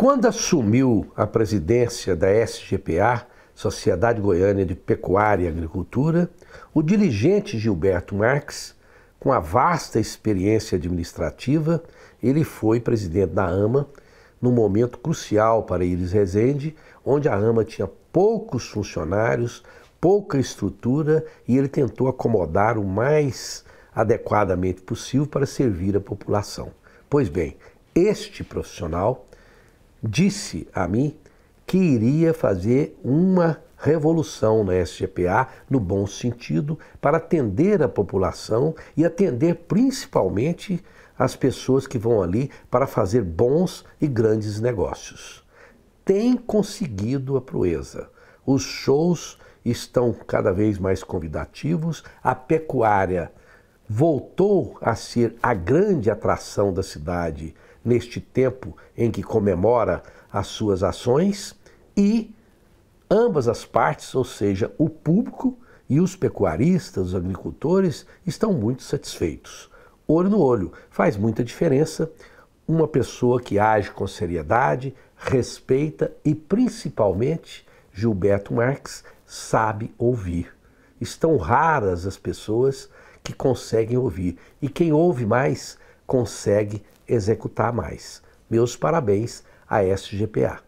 Quando assumiu a presidência da SGPA, Sociedade Goiânia de Pecuária e Agricultura, o dirigente Gilberto Marques, com a vasta experiência administrativa, ele foi presidente da AMA num momento crucial para Iris Rezende, onde a AMA tinha poucos funcionários, pouca estrutura e ele tentou acomodar o mais adequadamente possível para servir a população. Pois bem, este profissional disse a mim que iria fazer uma revolução na SGPA, no bom sentido, para atender a população e atender principalmente as pessoas que vão ali para fazer bons e grandes negócios. Tem conseguido a proeza. Os shows estão cada vez mais convidativos, a pecuária voltou a ser a grande atração da cidade neste tempo em que comemora as suas ações e ambas as partes, ou seja, o público e os pecuaristas, os agricultores, estão muito satisfeitos. Olho no olho, faz muita diferença uma pessoa que age com seriedade, respeita e principalmente Gilberto Marx sabe ouvir. Estão raras as pessoas que conseguem ouvir. E quem ouve mais consegue executar mais. Meus parabéns à SGPA.